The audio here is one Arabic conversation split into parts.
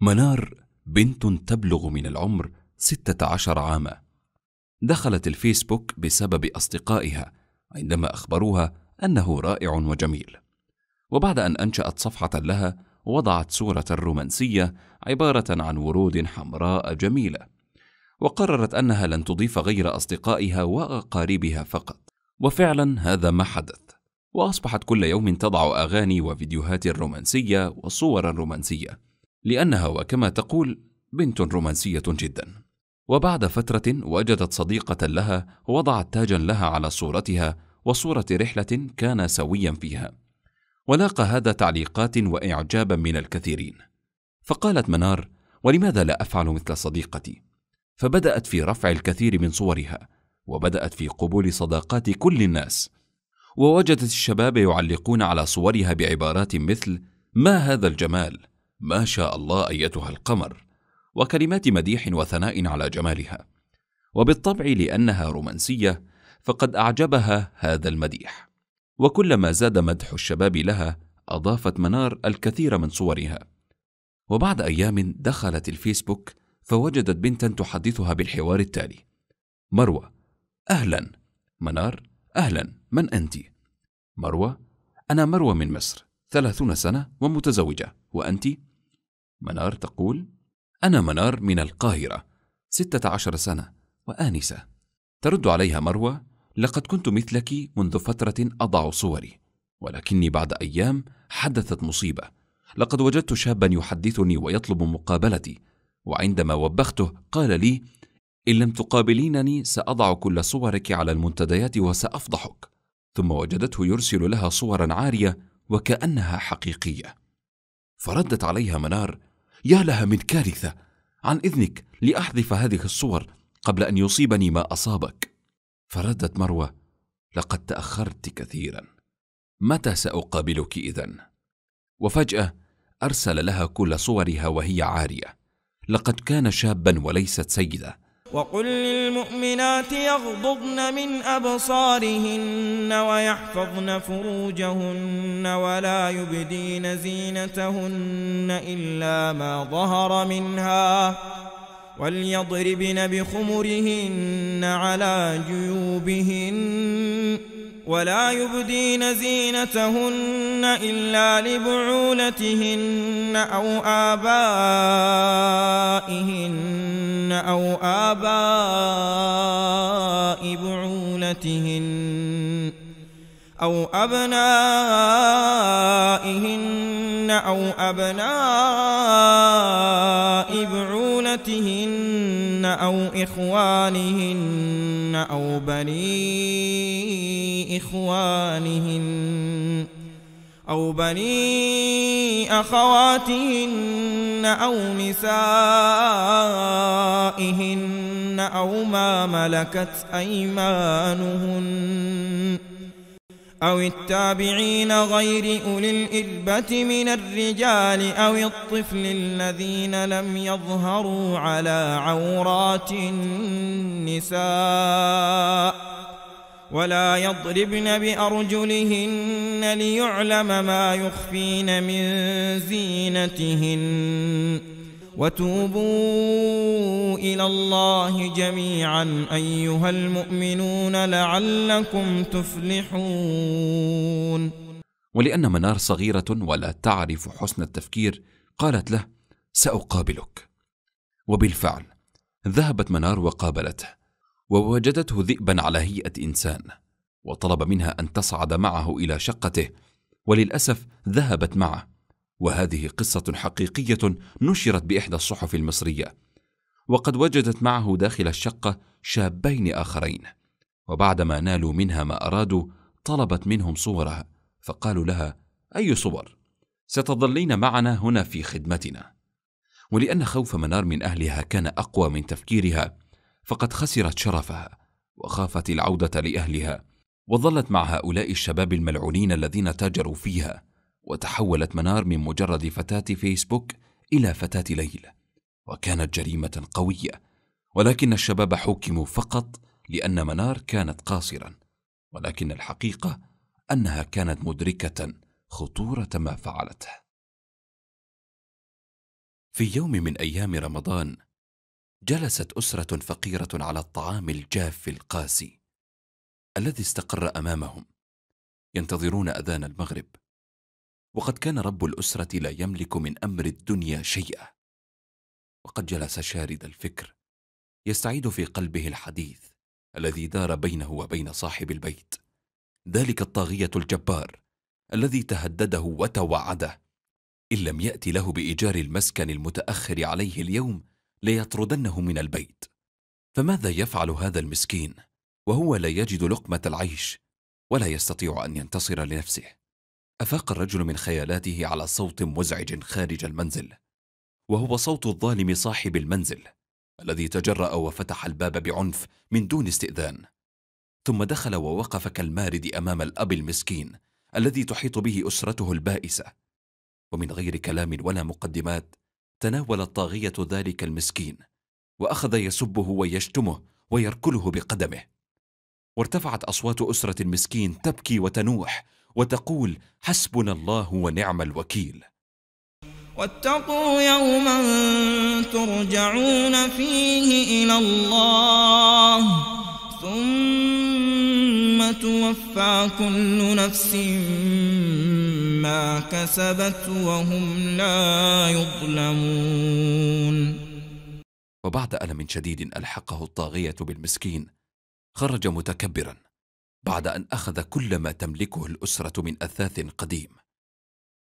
منار بنت تبلغ من العمر ستة عشر عاما دخلت الفيسبوك بسبب أصدقائها عندما أخبروها أنه رائع وجميل وبعد أن أنشأت صفحة لها وضعت صورة رومانسية عبارة عن ورود حمراء جميلة وقررت أنها لن تضيف غير أصدقائها وأقاربها فقط وفعلا هذا ما حدث وأصبحت كل يوم تضع أغاني وفيديوهات رومانسية وصورا رومانسية لأنها وكما تقول بنت رومانسية جدا وبعد فترة وجدت صديقة لها وضعت تاجا لها على صورتها وصورة رحلة كان سويا فيها ولاقى هذا تعليقات وإعجابا من الكثيرين فقالت منار ولماذا لا أفعل مثل صديقتي فبدأت في رفع الكثير من صورها وبدأت في قبول صداقات كل الناس ووجدت الشباب يعلقون على صورها بعبارات مثل ما هذا الجمال ما شاء الله ايتها القمر وكلمات مديح وثناء على جمالها وبالطبع لانها رومانسيه فقد اعجبها هذا المديح وكلما زاد مدح الشباب لها اضافت منار الكثير من صورها وبعد ايام دخلت الفيسبوك فوجدت بنتا تحدثها بالحوار التالي مروه اهلا منار اهلا من انت مروه انا مروه من مصر ثلاثون سنه ومتزوجه وأنت؟ منار تقول: أنا منار من القاهرة، ستة عشر سنة، وآنسة. ترد عليها مروة: لقد كنت مثلك منذ فترة أضع صوري، ولكني بعد أيام حدثت مصيبة. لقد وجدت شابا يحدثني ويطلب مقابلتي، وعندما وبخته قال لي: إن لم تقابلينني سأضع كل صورك على المنتديات وسأفضحك. ثم وجدته يرسل لها صورا عارية وكأنها حقيقية. فردت عليها منار يا لها من كارثة عن إذنك لأحذف هذه الصور قبل أن يصيبني ما أصابك فردت مروة لقد تأخرت كثيرا متى سأقابلك إذن؟ وفجأة أرسل لها كل صورها وهي عارية لقد كان شابا وليست سيدة وقل للمؤمنات يغضضن من أبصارهن ويحفظن فروجهن ولا يبدين زينتهن إلا ما ظهر منها وليضربن بخمرهن على جيوبهن ولا يبدين زينتهن إلا لبعولتهن أو آبائهن أو آباء بعولتهن أو أبنائهن أو أبناء بعولتهن أو إخوانهن أو بني إخوانهن أو بني أخواتهن أو نسائهن أو ما ملكت أيمانهن أو التابعين غير أولي الإربة من الرجال أو الطفل الذين لم يظهروا على عورات النساء ولا يضربن بأرجلهن ليعلم ما يخفين من زينتهن وتوبوا إلى الله جميعا أيها المؤمنون لعلكم تفلحون ولأن منار صغيرة ولا تعرف حسن التفكير قالت له سأقابلك وبالفعل ذهبت منار وقابلته ووجدته ذئبا على هيئة إنسان وطلب منها أن تصعد معه إلى شقته وللأسف ذهبت معه وهذه قصة حقيقية نشرت بإحدى الصحف المصرية وقد وجدت معه داخل الشقة شابين آخرين وبعدما نالوا منها ما أرادوا طلبت منهم صورها فقالوا لها أي صور؟ ستظلين معنا هنا في خدمتنا ولأن خوف منار من أهلها كان أقوى من تفكيرها فقد خسرت شرفها وخافت العودة لأهلها وظلت مع هؤلاء الشباب الملعونين الذين تاجروا فيها وتحولت منار من مجرد فتاة فيسبوك إلى فتاة ليلى وكانت جريمة قوية ولكن الشباب حكموا فقط لأن منار كانت قاصرا ولكن الحقيقة أنها كانت مدركة خطورة ما فعلته في يوم من أيام رمضان جلست أسرة فقيرة على الطعام الجاف القاسي الذي استقر أمامهم ينتظرون أذان المغرب وقد كان رب الأسرة لا يملك من أمر الدنيا شيئا وقد جلس شارد الفكر يستعيد في قلبه الحديث الذي دار بينه وبين صاحب البيت ذلك الطاغية الجبار الذي تهدده وتوعده إن لم يأتي له بإيجار المسكن المتأخر عليه اليوم ليطردنه من البيت فماذا يفعل هذا المسكين وهو لا يجد لقمة العيش ولا يستطيع أن ينتصر لنفسه أفاق الرجل من خيالاته على صوت مزعج خارج المنزل وهو صوت الظالم صاحب المنزل الذي تجرأ وفتح الباب بعنف من دون استئذان ثم دخل ووقف كالمارد أمام الأب المسكين الذي تحيط به أسرته البائسة ومن غير كلام ولا مقدمات تناول الطاغية ذلك المسكين وأخذ يسبه ويشتمه ويركله بقدمه وارتفعت أصوات أسرة المسكين تبكي وتنوح وتقول حسبنا الله ونعم الوكيل واتقوا يوما ترجعون فيه إلى الله ثم توفى كل نفس ما كسبت وهم لا يظلمون وبعد ألم شديد ألحقه الطاغية بالمسكين خرج متكبرا بعد ان اخذ كل ما تملكه الاسره من اثاث قديم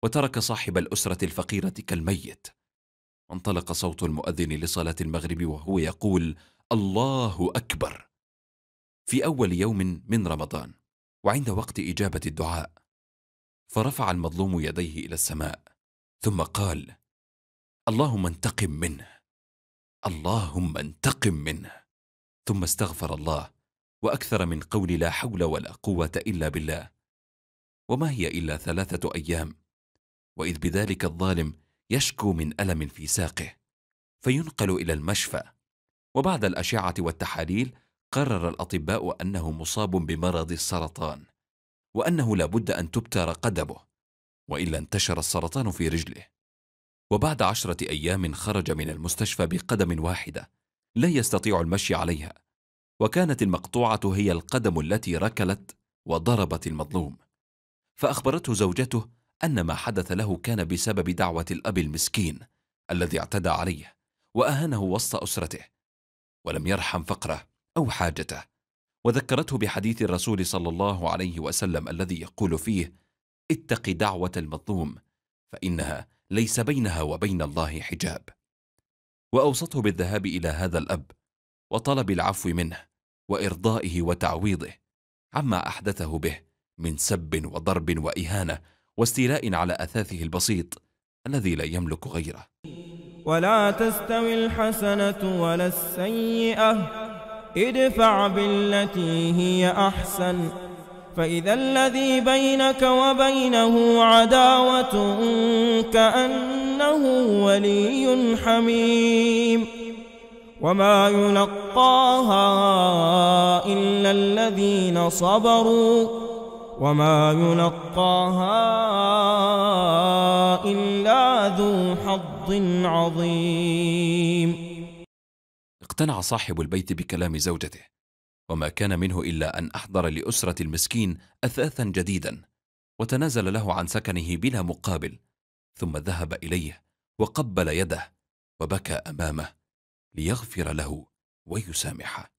وترك صاحب الاسره الفقيره كالميت انطلق صوت المؤذن لصلاه المغرب وهو يقول الله اكبر في اول يوم من رمضان وعند وقت اجابه الدعاء فرفع المظلوم يديه الى السماء ثم قال اللهم انتقم منه اللهم انتقم منه ثم استغفر الله وأكثر من قول لا حول ولا قوة إلا بالله وما هي إلا ثلاثة أيام وإذ بذلك الظالم يشكو من ألم في ساقه فينقل إلى المشفى وبعد الأشعة والتحاليل قرر الأطباء أنه مصاب بمرض السرطان وأنه لابد أن تبتر قدمه وإلا انتشر السرطان في رجله وبعد عشرة أيام خرج من المستشفى بقدم واحدة لا يستطيع المشي عليها وكانت المقطوعة هي القدم التي ركلت وضربت المظلوم فأخبرته زوجته أن ما حدث له كان بسبب دعوة الأب المسكين الذي اعتدى عليه وأهانه وسط أسرته ولم يرحم فقره أو حاجته وذكرته بحديث الرسول صلى الله عليه وسلم الذي يقول فيه اتق دعوة المظلوم فإنها ليس بينها وبين الله حجاب وأوصته بالذهاب إلى هذا الأب وطلب العفو منه وارضائه وتعويضه عما احدثه به من سب وضرب واهانه واستيلاء على اثاثه البسيط الذي لا يملك غيره ولا تستوي الحسنه ولا السيئه ادفع بالتي هي احسن فاذا الذي بينك وبينه عداوه كانه ولي حميم وما يلقاها إلا الذين صبروا وما يلقاها إلا ذو حظ عظيم اقتنع صاحب البيت بكلام زوجته وما كان منه إلا أن أحضر لأسرة المسكين أثاثا جديدا وتنازل له عن سكنه بلا مقابل ثم ذهب إليه وقبل يده وبكى أمامه ليغفر له ويسامحه